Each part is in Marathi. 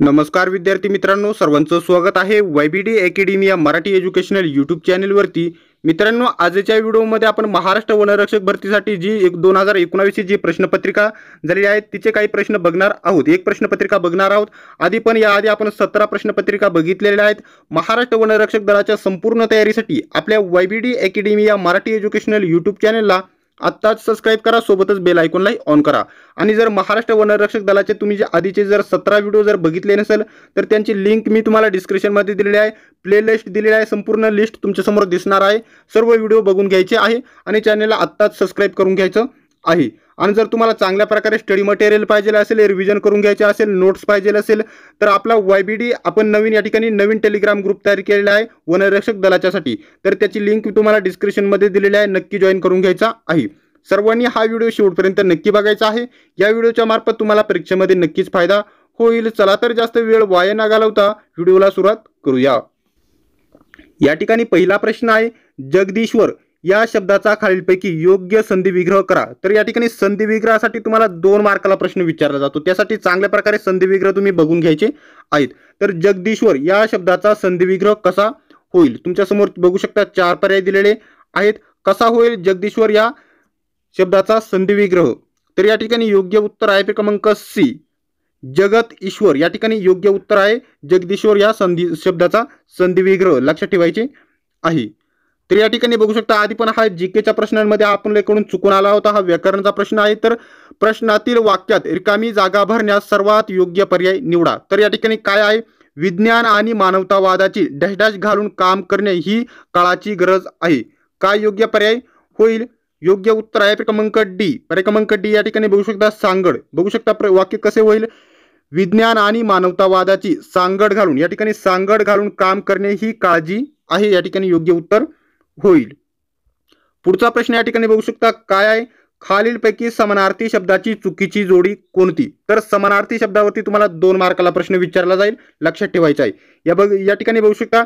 नमस्कार विद्यार्थी मित्रांनो सर्वांचं स्वागत आहे वाय बी डी अकॅडमी या मराठी एज्युकेशनल यूट्यूब चॅनेलवरती मित्रांनो आजच्या व्हिडिओमध्ये आपण महाराष्ट्र वनरक्षक भरतीसाठी जी एक दोन हजार एकोणावीसची जी प्रश्नपत्रिका झालेली आहे तिचे काही प्रश्न बघणार आहोत एक प्रश्नपत्रिका बघणार आहोत आधी पण याआधी आपण सतरा प्रश्नपत्रिका बघितलेल्या आहेत महाराष्ट्र वनरक्षक दलाच्या संपूर्ण तयारीसाठी आपल्या वाय बी डी अकॅडमी या मराठी एज्युकेशनल यूट्यूब चॅनेलला आत्ताच सबस्क्राईब करा सोबतच बेल आयकॉनलाही ऑन करा आणि जर महाराष्ट्र वनरक्षक दलाचे तुम्ही जे आधीचे जर सतरा व्हिडिओ जर बघितले नसेल तर त्यांची लिंक मी तुम्हाला डिस्क्रिप्शनमध्ये दिलेली आहे प्लेलिस्ट दिलेली आहे संपूर्ण लिस्ट तुमच्यासमोर दिसणार आहे सर्व व्हिडिओ बघून घ्यायचे आहे आणि चॅनलला आत्ताच सबस्क्राईब करून घ्यायचं आहे आणि जर तुम्हाला चांगल्या प्रकारे स्टडी मटेरियल पाहिजे असेल रिव्हिजन करून घ्यायचे असेल नोट्स पाहिजे असेल तर आपला वाय बी डी आपण नवीन या ठिकाणी नवीन टेलिग्राम ग्रुप तयार केलेला आहे वनरक्षक दलाच्यासाठी तर त्याची लिंक तुम्हाला डिस्क्रिप्शनमध्ये दिलेली आहे नक्की जॉईन करून घ्यायचा आहे सर्वांनी हा व्हिडिओ शेवटपर्यंत नक्की बघायचा आहे या व्हिडिओच्या मार्फत तुम्हाला परीक्षेमध्ये नक्कीच फायदा होईल चला तर जास्त वेळ वाया न घालवता व्हिडिओला सुरुवात करूया या ठिकाणी पहिला प्रश्न आहे जगदीश्वर या शब्दाचा खालीलपैकी योग्य संधी विग्रह करा तर या ठिकाणी संधी विग्रहासाठी तुम्हाला दोन मार्काला प्रश्न विचारला जातो त्यासाठी चांगल्या प्रकारे संधी विग्रह तुम्ही बघून घ्यायचे आहेत तर जगदीश्वर या शब्दाचा संधी विग्रह कसा होईल तुमच्या समोर बघू शकता चार पर्याय दिलेले आहेत कसा होईल जगदीश्वर या शब्दाचा संधी विग्रह तर या ठिकाणी योग्य उत्तर आहे क्रमांक सी जगत ईश्वर या ठिकाणी योग्य उत्तर आहे जगदीश्वर या संधी शब्दाचा संधिविग्रह लक्षात ठेवायचे आहे तर या ठिकाणी बघू शकता आधी पण हा जी केच्या प्रश्नांमध्ये आपल्याकडून चुकून आला होता हा व्याकरणचा प्रश्न आहे तर प्रश्नातील वाक्यात रिकामी जागा भरण्यास सर्वात योग्य पर्याय निवडा तर या ठिकाणी काय आहे विज्ञान आणि मानवतावादाची डॅश घालून काम करणे ही काळाची गरज आहे काय योग्य पर्याय होईल योग्य उत्तर आहे क्रमांक डी पर्याय क्रमांक डी या ठिकाणी बघू शकता सांगड बघू शकता वाक्य कसे होईल विज्ञान आणि मानवतावादाची सांगड घालून या ठिकाणी सांगड घालून काम करणे ही काळजी आहे या ठिकाणी योग्य उत्तर होईल पुढचा प्रश्न या ठिकाणी बघू शकता काय आहे खालीलपैकी समानार्थी शब्दाची चुकीची जोडी कोणती तर समानार्थी शब्दावरती तुम्हाला दोन मार्काला प्रश्न विचारला जाईल लक्षात ठेवायचा आहे या बघ या ठिकाणी बघू शकता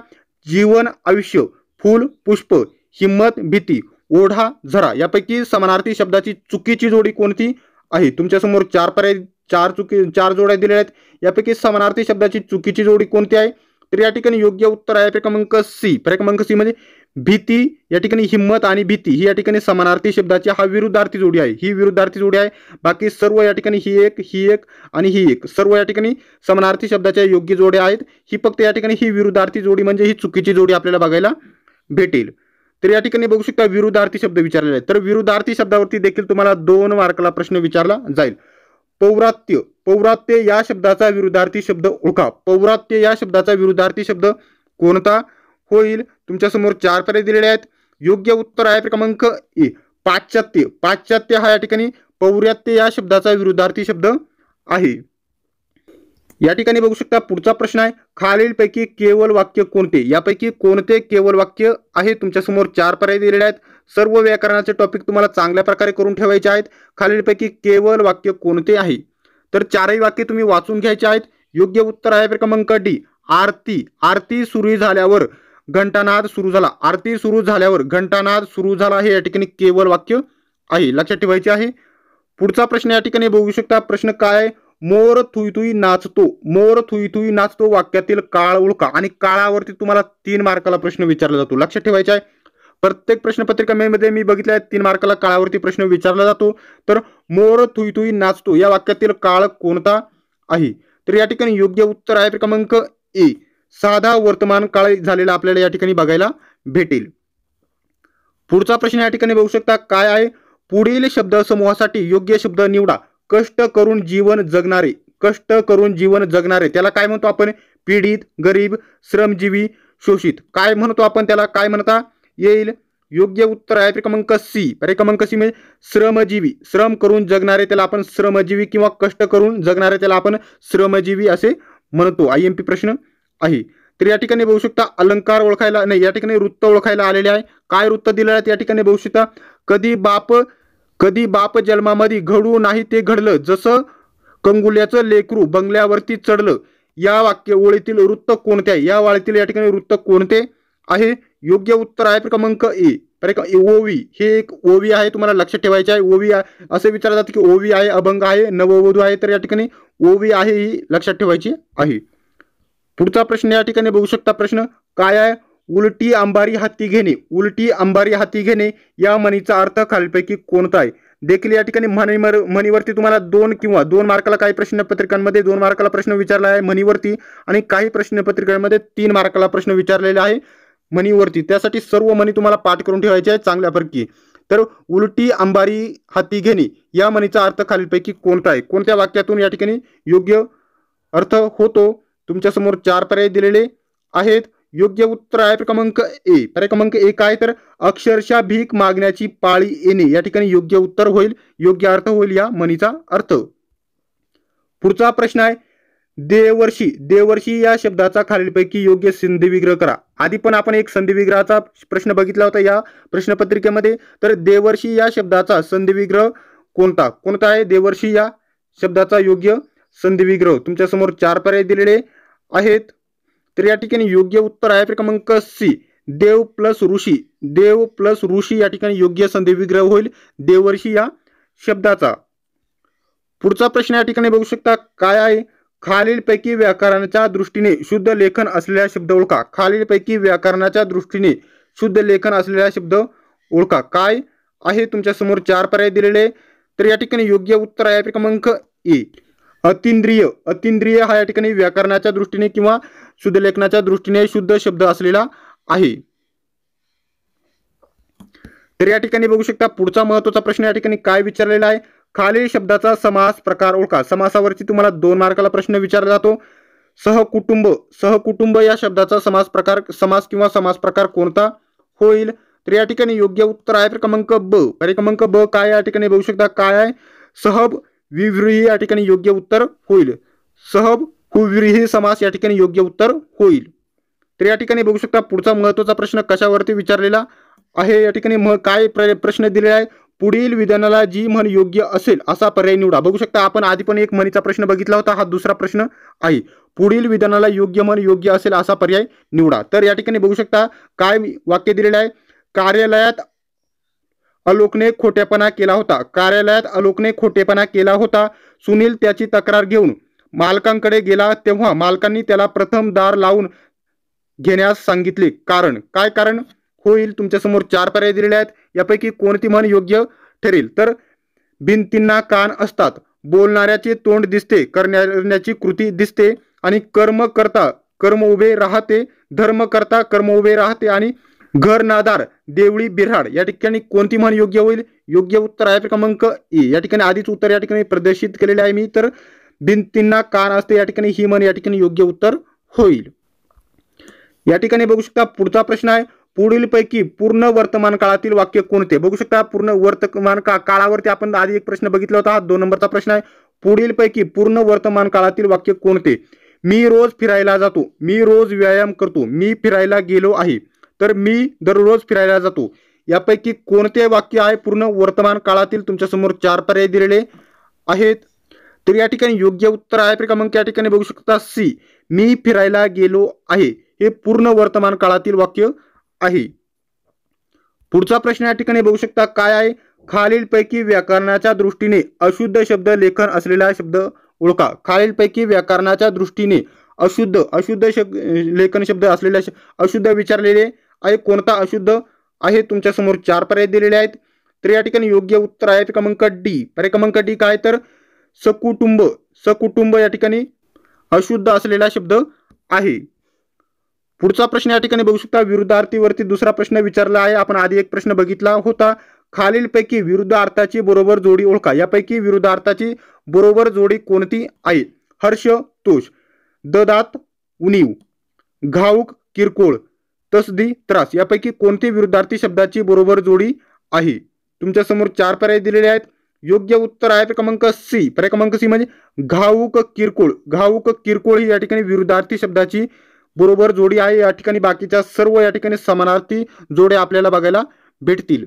जीवन आयुष्य फूल पुष्प हिंमत भीती ओढा झरा यापैकी समानार्थी शब्दाची चुकीची जोडी कोणती आहे तुमच्यासमोर चार पर्याय चार चुकी चार जोड्या दिलेल्या आहेत यापैकी समानार्थी शब्दाची चुकीची जोडी कोणती आहे तर या ठिकाणी योग्य उत्तर आहे क्रमांक सी पर्याय क्रमांक सी म्हणजे भीती या ठिकाणी हिंमत आणि भीती ही या ठिकाणी समानार्थी शब्दाची हा विरुद्धार्थी जोडी आहे ही विरुद्धार्थी जोडी आहे बाकी सर्व या ठिकाणी ही एक ही एक आणि ही एक सर्व या ठिकाणी समानार्थी शब्दाच्या योग्य जोड्या आहेत ही फक्त या ठिकाणी ही विरुद्धार्थी जोडी म्हणजे ही चुकीची जोडी आपल्याला बघायला भेटेल तर या ठिकाणी बघू शकता विरुद्धार्थी शब्द विचारलेला आहे तर विरुद्धार्थी शब्दावरती देखील तुम्हाला दोन मार्काला प्रश्न विचारला जाईल पौरात्य पौरात्य या शब्दाचा विरुद्धार्थी शब्द ओळखा पौरात्य या शब्दाचा विरुद्धार्थी शब्द कोणता होईल तुमच्यासमोर चार पर्याय दिलेले आहेत योग्य उत्तर आहे क्रमांक ए पाश्चात्य पाश्चात्य हा या ठिकाणी पौरात्य या शब्दाचा विरुद्धार्थी शब्द आहे या ठिकाणी बघू शकता पुढचा प्रश्न आहे खालीलपैकी केवळ वाक्य कोणते यापैकी कोणते केवळ वाक्य आहे तुमच्यासमोर चार पर्याय दिलेले आहेत सर्व व्याकरणाचे टॉपिक तुम्हाला चांगल्या प्रकारे करून ठेवायचे आहेत खालीलपैकी केवळ वाक्य कोणते आहे तर चारही वाक्य तुम्ही वाचून घ्यायचे आहेत योग्य उत्तर आहे क्रमांक डी आरती आरती सुरू झाल्यावर घंटानाद सुरू झाला आरती सुरू झाल्यावर घंटानाद सुरू झाला हे या ठिकाणी केवळ वाक्य आहे लक्षात ठेवायचे आहे पुढचा प्रश्न या ठिकाणी बघू शकता प्रश्न काय मोर थुई थुई नाचतो मोर थुई थुई नाचतो वाक्यातील काळ ओळखा आणि काळावरती तुम्हाला तीन मार्काला प्रश्न विचारला जातो लक्षात ठेवायचा आहे प्रत्येक मध्ये मी बघितलं तीन मार्काला काळावरती प्रश्न विचारला जातो तर मोर थुई थुई नाचतो या वाक्यातील काळ कोणता आहे तर या ठिकाणी योग्य उत्तर आहे क्रमांक ए साधा वर्तमान काळ झालेला आपल्याला या ठिकाणी बघायला भेटेल पुढचा प्रश्न या ठिकाणी बघू शकता काय आहे पुढील शब्द समूहासाठी योग्य शब्द निवडा कष्ट करून जीवन जगणारे कष्ट करून जीवन जगणारे त्याला काय म्हणतो आपण पीडित गरीब श्रमजीवी शोषित काय म्हणतो आपण त्याला काय म्हणता येईल योग्य उत्तर आहे क्रमांक सी पर्याय क्रमांक सी म्हणजे श्रमजीवी श्रम करून जगणारे त्याला आपण श्रमजीवी किंवा कष्ट करून जगणारे त्याला आपण श्रमजीवी असे म्हणतो आय एम पी प्रश्न आहे तर या ठिकाणी बघू शकता अलंकार ओळखायला नाही या ठिकाणी वृत्त ओळखायला आलेले आहे काय वृत्त दिलेलं आहे या ठिकाणी बघू शकता कधी बाप कधी बाप जन्मामध्ये घडू नाही ते घडलं जसं कंगुल्याचं लेकरू बंगल्यावरती चढलं या वाक्य ओळीतील वृत्त कोणते आहे या वाळीतील या ठिकाणी वृत्त कोणते आहे योग्य उत्तर आहे क्रमांक ए एक ओवी हे एक ओवी आहे तुम्हाला लक्षात ठेवायचे आहे ओवी असे जातं की ओवी आहे अभंग आहे नववधू आहे तर या ठिकाणी ओवी आहे ही लक्षात ठेवायची आहे पुढचा प्रश्न या ठिकाणी बघू शकता प्रश्न काय आहे उलटी अंबारी हाती घेणे उलटी अंबारी हाती घेणे या म्हणीचा अर्थ खालपैकी कोणता आहे देखील या ठिकाणी म्हणीवर म्हणीवरती तुम्हाला दोन किंवा दोन मार्काला काही प्रश्नपत्रिकांमध्ये दोन मार्काला प्रश्न विचारला आहे म्हणीवरती आणि काही प्रश्नपत्रिकांमध्ये तीन मार्काला प्रश्न विचारलेला आहे मनीवरती त्यासाठी सर्व मनी तुम्हाला पाठ करून ठेवायचे आहे चांगल्यापैकी तर उलटी अंबारी हाती घेणे या मनीचा अर्थ खालीलपैकी कोणता आहे कोणत्या वाक्यातून या ठिकाणी योग्य अर्थ होतो तुमच्यासमोर चार पर्याय दिलेले आहेत योग्य उत्तर आहे क्रमांक ए पर्याय क्रमांक ए काय तर अक्षरशः भीक मागण्याची पाळी येणे या ठिकाणी योग्य उत्तर होईल योग्य अर्थ होईल या मनीचा अर्थ पुढचा प्रश्न आहे देवर्षी देवर्षी या शब्दाचा खालीलपैकी योग्य सिंधी विग्रह करा आधी पण आपण एक संधिविग्रहाचा प्रश्न बघितला होता या प्रश्नपत्रिकेमध्ये तर देवर्षी या शब्दाचा संधिविग्रह कोणता कोणता आहे देवर्षी या शब्दाचा योग्य संधिविग्रह समोर चार पर्याय दिलेले आहेत तर या ठिकाणी योग्य उत्तर आहे क्रमांक सी देव प्लस ऋषी देव प्लस ऋषी या ठिकाणी योग्य संधिविग्रह होईल देवर्षी या शब्दाचा पुढचा प्रश्न या ठिकाणी बघू शकता काय आहे खालीलपैकी व्याकरणाच्या दृष्टीने शुद्ध लेखन असलेला शब्द ओळखा खालीलपैकी व्याकरणाच्या दृष्टीने शुद्ध लेखन असलेला शब्द ओळखा काय आहे तुमच्या समोर चार पर्याय दिलेले तर या ठिकाणी योग्य उत्तर आहे क्रमांक ए अतिंद्रिय अतिंद्रिय हा या ठिकाणी व्याकरणाच्या दृष्टीने किंवा शुद्ध लेखनाच्या दृष्टीने शुद्ध शब्द असलेला आहे तर या ठिकाणी बघू शकता पुढचा महत्वाचा प्रश्न या ठिकाणी काय विचारलेला आहे खालील शब्दाचा समास प्रकार ओळखा समासावरती तुम्हाला दोन मार्काला प्रश्न विचारला जातो सहकुटुंब सहकुटुंब या शब्दाचा समास प्रकार समास किंवा समास प्रकार कोणता होईल तर या ठिकाणी योग्य उत्तर आहे क्रमांक ब अरे क्रमांक ब काय या ठिकाणी बघू शकता काय आहे सहब विव्रीही या ठिकाणी योग्य उत्तर होईल सहब हुविरीही समास या ठिकाणी योग्य उत्तर होईल तर या ठिकाणी बघू शकता पुढचा महत्त्वाचा प्रश्न कशावरती विचारलेला आहे या ठिकाणी काय प्रश्न दिलेला आहे पुढील विधानाला जी म्हण योग्य असेल असा पर्याय निवडा बघू शकता आपण आधी पण एक म्हणीचा प्रश्न बघितला होता हा दुसरा प्रश्न आहे पुढील विधानाला योग्य म्हण योग्य असेल असा पर्याय निवडा तर या ठिकाणी बघू शकता काय वाक्य दिलेलं आहे कार्यालयात अलोकने खोटेपणा केला होता कार्यालयात अलोकने खोटेपणा केला होता सुनील त्याची तक्रार घेऊन मालकांकडे गेला तेव्हा मालकांनी त्याला प्रथम दार लावून घेण्यास सांगितले कारण काय कारण होईल तुमच्यासमोर चार पर्याय दिलेले आहेत यापैकी कोणती म्हण योग्य ठरेल तर भिंतींना कान असतात बोलणाऱ्याचे तोंड दिसते करण्याची कृती दिसते आणि कर्म करता कर्म उभे राहते धर्म करता कर्म उभे राहते आणि घर नादार देवळी बिराड या ठिकाणी कोणती म्हण योग्य होईल योग्य उत्तर आहे क्रमांक ए या ठिकाणी आधीच उत्तर या ठिकाणी प्रदर्शित केलेले आहे मी तर भिंतींना कान असते या ठिकाणी ही म्हण या ठिकाणी योग्य उत्तर होईल या ठिकाणी बघू शकता पुढचा प्रश्न आहे पुढीलपैकी पूर्ण वर्तमान काळातील वाक्य कोणते बघू शकता पूर्ण वर्तमान का काळावरती आपण आधी एक प्रश्न बघितला होता दोन नंबरचा प्रश्न आहे पुढीलपैकी पूर्ण वर्तमान काळातील वाक्य कोणते मी रोज फिरायला जातो मी रोज व्यायाम करतो मी फिरायला गेलो आहे तर मी दररोज फिरायला जातो यापैकी कोणते वाक्य आहे पूर्ण वर्तमान काळातील तुमच्यासमोर चार पर्याय दिलेले आहेत तर या ठिकाणी योग्य उत्तर आहे क्रमांक या ठिकाणी बघू शकता सी मी फिरायला गेलो आहे हे पूर्ण वर्तमान काळातील वाक्य आहे पुढचा प्रश्न या ठिकाणी बघू शकता काय आहे खालीलपैकी व्याकरणाच्या दृष्टीने अशुद्ध शब्द लेखन असलेला शब्द ओळखा खालीलपैकी व्याकरणाच्या दृष्टीने अशुद्ध अशुद्ध शब्द लेखन शब्द असलेल्या अशुद्ध विचारलेले आहे कोणता अशुद्ध आहे तुमच्यासमोर चार पर्याय दिलेले आहेत तर या ठिकाणी योग्य उत्तर आहे क्रमांक डी पर्याय क्रमांक डी काय तर सकुटुंब सकुटुंब या ठिकाणी अशुद्ध असलेला शब्द आहे पुढचा प्रश्न या ठिकाणी बघू शकता विरुद्धार्थीवरती दुसरा प्रश्न विचारला आहे आपण आधी एक प्रश्न बघितला होता खालीलपैकी अर्थाची बरोबर जोडी ओळखा यापैकी विरुद्धार्थाची बरोबर जोडी कोणती आहे हर्ष तोष ददात उनीव घाऊक किरकोळ तसदी त्रास यापैकी कोणती विरुद्धार्थी शब्दाची बरोबर जोडी आहे तुमच्या समोर चार पर्याय दिलेले आहेत योग्य उत्तर आहे क्रमांक सी पर्याय क्रमांक सी म्हणजे घाऊक किरकोळ घाऊक किरकोळ ही या ठिकाणी विरुद्धार्थी शब्दाची बरोबर जोडी आहे या ठिकाणी बाकीच्या सर्व या ठिकाणी समानार्थी जोडे आपल्याला बघायला भेटतील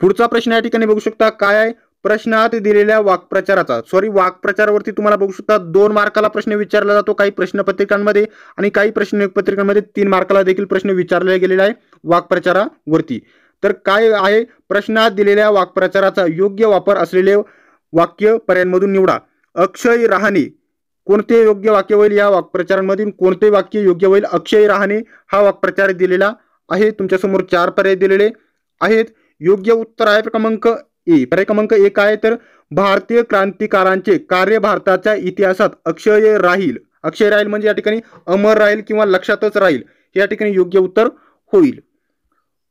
पुढचा प्रश्न या ठिकाणी बघू शकता काय आहे प्रश्नात दिलेल्या वाक्प्रचाराचा सॉरी वाक्प्रचारावरती तुम्हाला बघू शकता दोन मार्काला प्रश्न विचारला जातो काही प्रश्नपत्रिकांमध्ये आणि काही प्रश्न पत्रिकांमध्ये तीन मार्काला देखील प्रश्न विचारला गेलेला आहे वाक्प्रचारावरती तर काय आहे प्रश्नात दिलेल्या वाक्प्रचाराचा योग्य वापर असलेले वाक्य पर्यांमधून निवडा अक्षय रहाणे कोणते योग्य वाक्य होईल या वाक्प्रचारांमधून कोणते वाक्य योग्य होईल अक्षय राहणे हा वाक्प्रचार दिलेला आहे तुमच्यासमोर चार पर्याय दिलेले आहेत योग्य उत्तर आहे क्रमांक ए पर्याय क्रमांक एक आहे तर भारतीय क्रांतिकारांचे कार्य भारताच्या इतिहासात अक्षय राहील अक्षय राहील म्हणजे या ठिकाणी अमर राहील किंवा लक्षातच राहील या ठिकाणी योग्य उत्तर होईल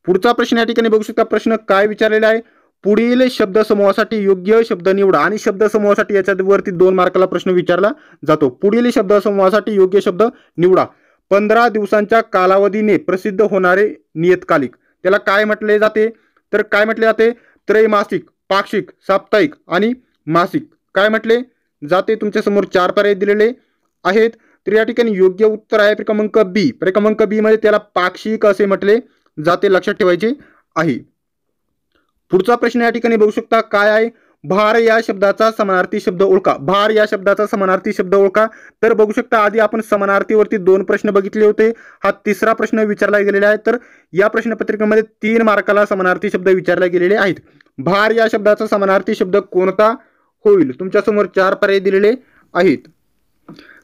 पुढचा प्रश्न या ठिकाणी बघू शकता प्रश्न काय विचारलेला आहे पुढील शब्दसमूहासाठी योग्य शब्द निवडा आणि शब्दसमूहासाठी याच्यावरती दोन मार्काला प्रश्न विचारला जातो पुढील शब्दसमूहासाठी योग्य शब्द निवडा पंधरा दिवसांच्या कालावधीने प्रसिद्ध होणारे नियतकालिक त्याला काय म्हटले जाते तर काय म्हटले जाते त्रैमासिक पाक्षिक साप्ताहिक आणि मासिक काय म्हटले जाते तुमच्या समोर चार पर्याय दिलेले आहेत तर या ठिकाणी योग्य उत्तर आहे क्रमांक बी क्रमांक बी मध्ये त्याला पाक्षिक असे म्हटले जाते लक्षात ठेवायचे आहे पुढचा प्रश्न या ठिकाणी बघू शकता काय आहे भार या शब्दाचा समानार्थी शब्द ओळखा भार या शब्दाचा समानार्थी शब्द ओळखा तर बघू शकता आधी आपण समानार्थीवरती दोन प्रश्न बघितले होते हा तिसरा प्रश्न विचारला गेलेला आहे तर या प्रश्नपत्रिकेमध्ये तीन मार्काला समानार्थी शब्द विचारले गेलेले आहेत भार या शब्दाचा समानार्थी शब्द कोणता होईल तुमच्यासमोर चार पर्याय दिलेले आहेत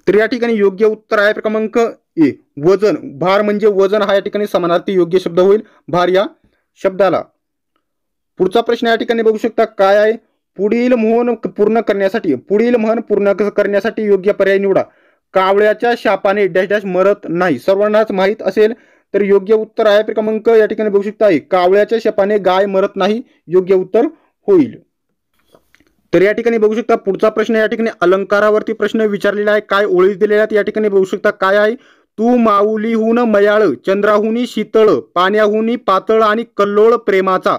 तर या ठिकाणी योग्य उत्तर आहे क्रमांक ए वजन भार म्हणजे वजन हा या ठिकाणी समानार्थी योग्य शब्द होईल भार या शब्दाला पुढचा प्रश्न या ठिकाणी बघू शकता काय आहे पुढील मोहन पूर्ण करण्यासाठी पुढील म्हण पूर्ण करण्यासाठी योग्य पर्याय निवडा कावळ्याच्या शापाने डॅश डॅश मरत नाही सर्वांनाच माहीत असेल तर योग्य उत्तर आहे क्रमांक या ठिकाणी बघू शकता आहे कावळ्याच्या शापाने गाय मरत नाही योग्य उत्तर होईल तर या ठिकाणी बघू शकता पुढचा प्रश्न या ठिकाणी अलंकारावरती प्रश्न विचारलेला आहे काय ओळी दिलेल्या आहेत या ठिकाणी बघू शकता काय आहे तू माऊलीहून मयाळ चंद्राहुनी शीतळ पाण्याहुनी पातळ आणि कल्लोळ प्रेमाचा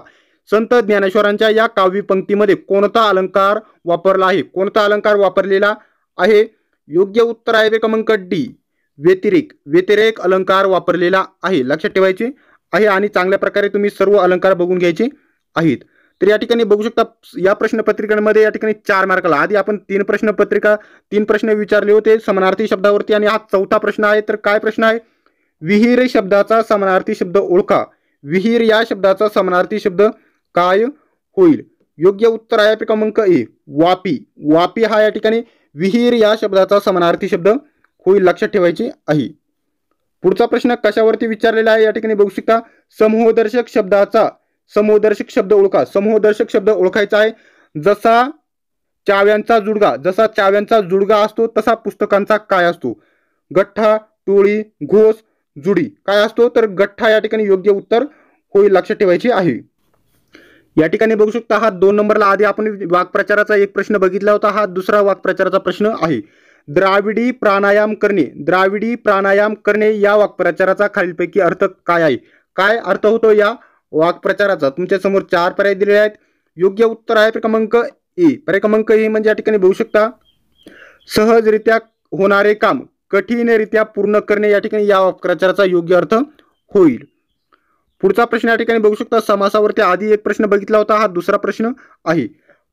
संत ज्ञानेश्वरांच्या या काव्य पंक्तीमध्ये कोणता अलंकार वापरला आहे कोणता अलंकार वापरलेला आहे योग्य उत्तर आहे क्रमांक डी व्यतिरेक व्यतिरेक अलंकार वापरलेला आहे लक्षात ठेवायचे आहे आणि चांगल्या प्रकारे तुम्ही सर्व अलंकार बघून घ्यायचे आहेत तर या ठिकाणी बघू शकता या प्रश्नपत्रिकांमध्ये या ठिकाणी चार मार्काला आधी आपण तीन प्रश्नपत्रिका तीन प्रश्न विचारले होते समानार्थी शब्दावरती आणि हा चौथा प्रश्न आहे तर काय प्रश्न आहे विहीर शब्दाचा समानार्थी शब्द ओळखा विहीर या शब्दाचा समानार्थी शब्द काय होईल योग्य उत्तर आहे क्रमांक ए वापी वापी हा या ठिकाणी विहीर या शब्दाचा समानार्थी शब्द होईल लक्षात ठेवायचे आहे पुढचा प्रश्न कशावरती विचारलेला आहे या ठिकाणी बघू शकता समूहदर्शक शब्दाचा समूहदर्शक शब्द ओळखा समूहदर्शक शब्द ओळखायचा आहे जसा चाव्यांचा जुडगा जसा चाव्यांचा जुडगा असतो तसा पुस्तकांचा काय असतो गठ्ठा टोळी घोस जुडी काय असतो तर गठ्ठा या ठिकाणी योग्य उत्तर होईल लक्षात ठेवायची आहे या ठिकाणी बघू शकता हा दोन नंबरला आधी आपण वाक्प्रचाराचा एक प्रश्न बघितला होता हा दुसरा वाक्प्रचाराचा प्रश्न आहे द्राविडी प्राणायाम करणे द्राविडी प्राणायाम करणे या वाक्प्रचाराचा खालीलपैकी अर्थ काय आहे काय अर्थ होतो या वाक्प्रचाराचा समोर चार पर्याय दिलेले आहेत योग्य उत्तर आहे क्रमांक ए पर्याय क्रमांक ए म्हणजे या ठिकाणी बघू शकता सहजरित्या होणारे काम कठीणरित्या पूर्ण करणे या ठिकाणी या वाक्प्रचाराचा योग्य अर्थ होईल पुढचा प्रश्न या ठिकाणी बघू शकता समासावरती आधी एक प्रश्न बघितला होता हा दुसरा प्रश्न आहे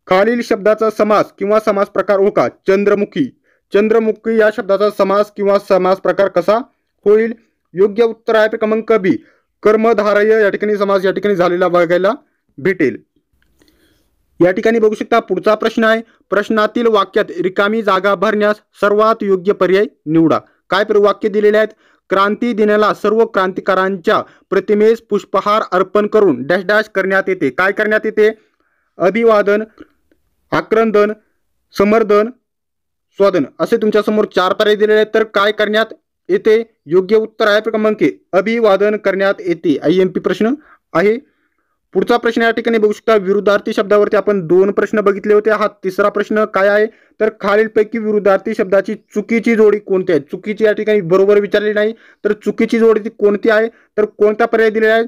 खालील शब्दाचा समास किंवा समास प्रकार हो का चंद्रमुखी चंद्रमुखी या शब्दाचा समास किंवा समास प्रकार कसा होईल योग्य उत्तर आहे क्रमांक बी कर्मधारय या ठिकाणी समास या ठिकाणी झालेला बघायला भेटेल या ठिकाणी बघू शकता पुढचा प्रश्न आहे प्रश्नातील वाक्यात रिकामी जागा भरण्यास सर्वात योग्य पर्याय निवडा काय वाक्य दिलेले आहेत क्रांती दिनाला सर्व क्रांतिकारांच्या प्रतिमेस पुष्पहार अर्पण करून डॅश डॅश करण्यात येते काय करण्यात येते अभिवादन आक्रंदन समर्दन स्वादन असे तुमच्यासमोर चार पर्याय दिलेले आहेत तर काय करण्यात येते योग्य उत्तर आहे क्रमांक अभिवादन करण्यात येते आय एम पी प्रश्न आहे पुढचा प्रश्न या ठिकाणी बघू शकता विरुद्धार्थी शब्दावरती आपण दोन प्रश्न बघितले होते हा तिसरा प्रश्न काय आहे तर खालीलपैकी विरुद्धार्थी शब्दाची चुकीची जोडी कोणती आहे चुकीची या ठिकाणी बरोबर विचारली नाही तर चुकीची जोडी ती कोणती आहे तर कोणता पर्याय दिलेला आहे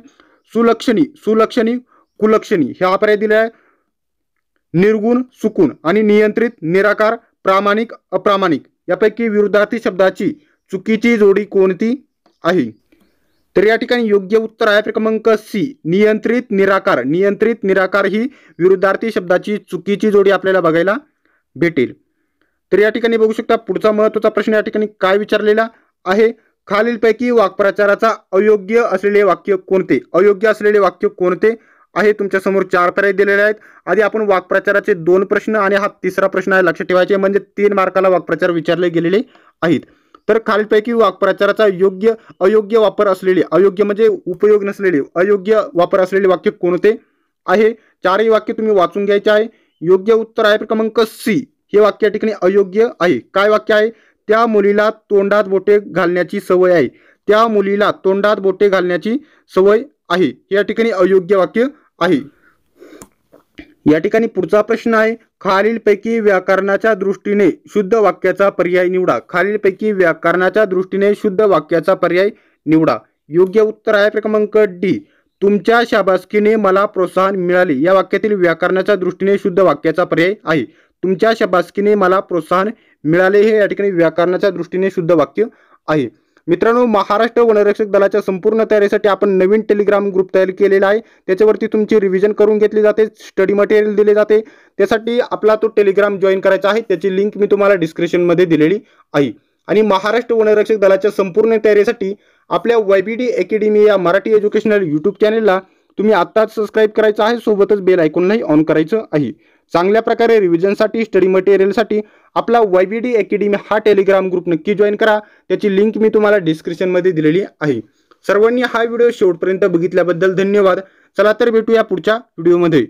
सुलक्षणी सुलक्षणी कुलक्षणी हा पर्याय दिलेला आहे निर्गुण सुकून आणि नियंत्रित निराकार प्रामाणिक अप्रामाणिक यापैकी विरुद्धार्थी शब्दाची चुकीची जोडी कोणती आहे तर या ठिकाणी योग्य उत्तर आहे क्रमांक सी नियंत्रित निराकार नियंत्रित निराकार ही विरुद्धार्थी शब्दाची चुकीची जोडी आपल्याला बघायला भेटेल तर या ठिकाणी बघू शकता पुढचा महत्वाचा प्रश्न या ठिकाणी काय विचारलेला आहे खालीलपैकी वाक्प्रचाराचा अयोग्य असलेले वाक्य कोणते अयोग्य असलेले वाक्य कोणते आहे तुमच्या समोर चार पर्याय दिलेले आहेत आधी आपण वाक्प्रचाराचे दोन प्रश्न आणि हा तिसरा प्रश्न आहे लक्षात ठेवायचे म्हणजे तीन मार्काला वाक्प्रचार विचारले गेलेले आहेत तर खालपैकी वाक्प्रचाराचा योग्य अयोग्य वापर असलेले अयोग्य म्हणजे उपयोग नसलेले अयोग्य वापर असलेले वाक्य कोणते आहे चारही वाक्य तुम्ही वाचून घ्यायचे आहे योग्य उत्तर आहे क्रमांक सी हे वाक्य या ठिकाणी अयोग्य आहे काय वाक्य आहे त्या मुलीला तोंडात बोटे घालण्याची सवय आहे त्या मुलीला तोंडात बोटे घालण्याची सवय आहे या ठिकाणी अयोग्य वाक्य आहे या ठिकाणी पुढचा प्रश्न आहे खालीलपैकी व्याकरणाच्या दृष्टीने शुद्ध वाक्याचा पर्याय निवडा खालीलपैकी व्याकरणाच्या दृष्टीने शुद्ध वाक्याचा पर्याय निवडा योग्य उत्तर आहे क्रमांक डी तुमच्या शाबासकीने मला प्रोत्साहन मिळाले या वाक्यातील व्याकरणाच्या दृष्टीने शुद्ध वाक्याचा पर्याय आहे तुमच्या शाबासकीने मला प्रोत्साहन मिळाले हे या ठिकाणी व्याकरणाच्या दृष्टीने शुद्ध वाक्य आहे मित्रांनो महाराष्ट्र वनरक्षक दलाच्या संपूर्ण तयारीसाठी आपण नवीन टेलिग्राम ग्रुप तयार केलेला आहे त्याच्यावरती तुमची रिव्हिजन करून घेतली जाते स्टडी मटेरियल दिले जाते त्यासाठी आपला तो टेलिग्राम जॉईन करायचा आहे त्याची लिंक मी तुम्हाला डिस्क्रिप्शनमध्ये दिलेली आहे आणि महाराष्ट्र वनरक्षक दलाच्या संपूर्ण तयारीसाठी आपल्या वाय बी डी अकॅडमी या मराठी एज्युकेशनल यूट्यूब चॅनेलला तुम्ही आत्ताच सबस्क्राईब करायचं आहे सोबतच बेल ऐकूनही ऑन करायचं आहे चांगल्या प्रकारे रिव्हिजनसाठी स्टडी मटेरियलसाठी आपला वाय बी डी अकॅडमी हा टेलिग्राम ग्रुप नक्की जॉईन करा त्याची लिंक मी तुम्हाला मध्ये दिलेली आहे सर्वांनी हा व्हिडिओ शेवटपर्यंत बघितल्याबद्दल धन्यवाद चला तर भेटूया पुढच्या व्हिडिओमध्ये